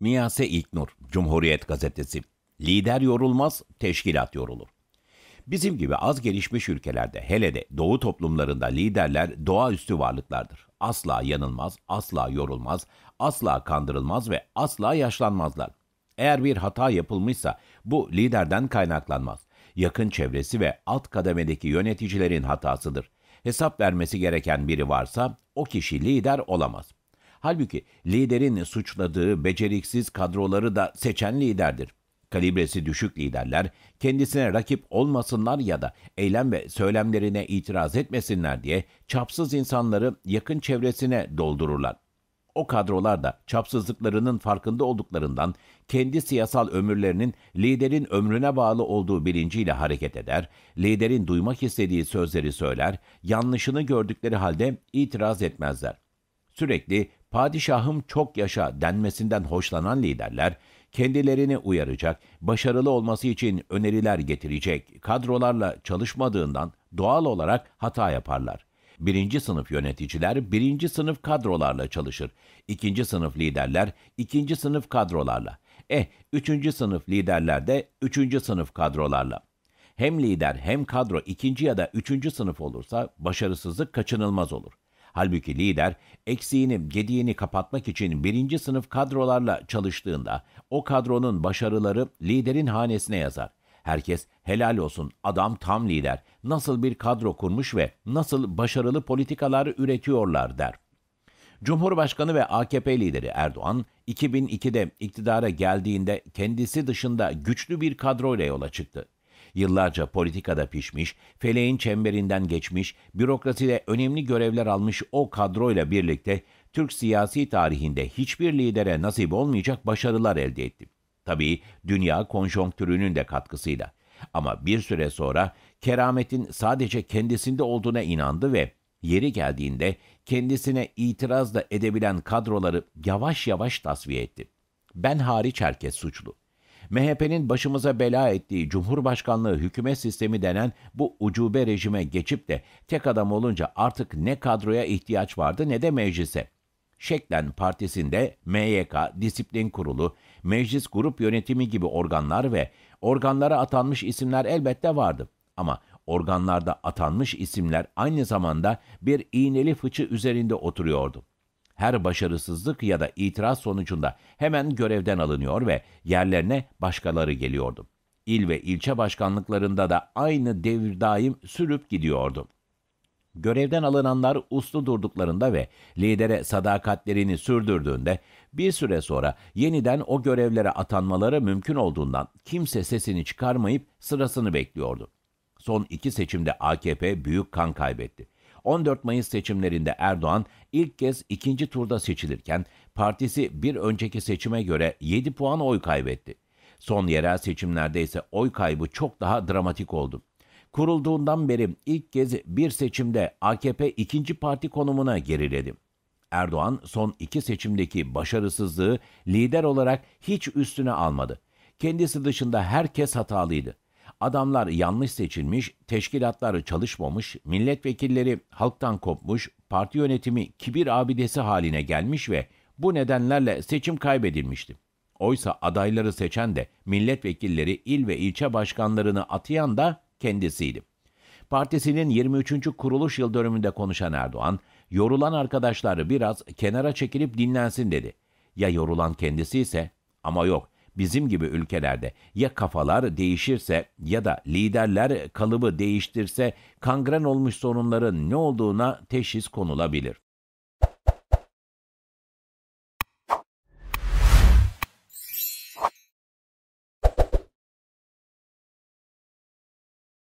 Miyase İlknur, Cumhuriyet Gazetesi. Lider yorulmaz, teşkilat yorulur. Bizim gibi az gelişmiş ülkelerde, hele de doğu toplumlarında liderler doğaüstü varlıklardır. Asla yanılmaz, asla yorulmaz, asla kandırılmaz ve asla yaşlanmazlar. Eğer bir hata yapılmışsa bu liderden kaynaklanmaz. Yakın çevresi ve alt kademedeki yöneticilerin hatasıdır. Hesap vermesi gereken biri varsa o kişi lider olamaz. Halbuki liderin suçladığı beceriksiz kadroları da seçen liderdir. Kalibresi düşük liderler kendisine rakip olmasınlar ya da eylem ve söylemlerine itiraz etmesinler diye çapsız insanları yakın çevresine doldururlar. O kadrolar da çapsızlıklarının farkında olduklarından kendi siyasal ömürlerinin liderin ömrüne bağlı olduğu bilinciyle hareket eder, liderin duymak istediği sözleri söyler, yanlışını gördükleri halde itiraz etmezler. Sürekli padişahım çok yaşa denmesinden hoşlanan liderler, kendilerini uyaracak, başarılı olması için öneriler getirecek kadrolarla çalışmadığından doğal olarak hata yaparlar. Birinci sınıf yöneticiler birinci sınıf kadrolarla çalışır. İkinci sınıf liderler ikinci sınıf kadrolarla. Eh, üçüncü sınıf liderler de üçüncü sınıf kadrolarla. Hem lider hem kadro ikinci ya da üçüncü sınıf olursa başarısızlık kaçınılmaz olur.'' Halbuki lider eksiğini, gediğini kapatmak için birinci sınıf kadrolarla çalıştığında o kadronun başarıları liderin hanesine yazar. Herkes helal olsun adam tam lider. Nasıl bir kadro kurmuş ve nasıl başarılı politikalar üretiyorlar der. Cumhurbaşkanı ve AKP lideri Erdoğan 2002'de iktidara geldiğinde kendisi dışında güçlü bir kadroyla yola çıktı. Yıllarca politikada pişmiş, feleğin çemberinden geçmiş, bürokraside önemli görevler almış o kadroyla birlikte Türk siyasi tarihinde hiçbir lidere nasip olmayacak başarılar elde etti. Tabii dünya konjonktürünün de katkısıyla. Ama bir süre sonra kerametin sadece kendisinde olduğuna inandı ve yeri geldiğinde kendisine itiraz da edebilen kadroları yavaş yavaş tasfiye etti. Ben hariç herkes suçlu. MHP'nin başımıza bela ettiği Cumhurbaşkanlığı hükümet sistemi denen bu ucube rejime geçip de tek adam olunca artık ne kadroya ihtiyaç vardı ne de meclise. Şeklen Partisi'nde MYK, Disiplin Kurulu, Meclis Grup Yönetimi gibi organlar ve organlara atanmış isimler elbette vardı. Ama organlarda atanmış isimler aynı zamanda bir iğneli fıçı üzerinde oturuyordu her başarısızlık ya da itiraz sonucunda hemen görevden alınıyor ve yerlerine başkaları geliyordu. İl ve ilçe başkanlıklarında da aynı devir daim sürüp gidiyordu. Görevden alınanlar uslu durduklarında ve lidere sadakatlerini sürdürdüğünde bir süre sonra yeniden o görevlere atanmaları mümkün olduğundan kimse sesini çıkarmayıp sırasını bekliyordu. Son iki seçimde AKP büyük kan kaybetti. 14 Mayıs seçimlerinde Erdoğan ilk kez ikinci turda seçilirken partisi bir önceki seçime göre 7 puan oy kaybetti. Son yerel seçimlerde ise oy kaybı çok daha dramatik oldu. Kurulduğundan beri ilk kez bir seçimde AKP ikinci parti konumuna geriledi. Erdoğan son iki seçimdeki başarısızlığı lider olarak hiç üstüne almadı. Kendisi dışında herkes hatalıydı. Adamlar yanlış seçilmiş, teşkilatlar çalışmamış, milletvekilleri halktan kopmuş, parti yönetimi kibir abidesi haline gelmiş ve bu nedenlerle seçim kaybedilmişti. Oysa adayları seçen de milletvekilleri il ve ilçe başkanlarını atayan da kendisiydi. Partisinin 23. kuruluş yıl dönümünde konuşan Erdoğan, yorulan arkadaşları biraz kenara çekilip dinlensin dedi. Ya yorulan kendisi ise ama yok bizim gibi ülkelerde ya kafalar değişirse ya da liderler kalıbı değiştirse kangren olmuş sorunların ne olduğuna teşhis konulabilir.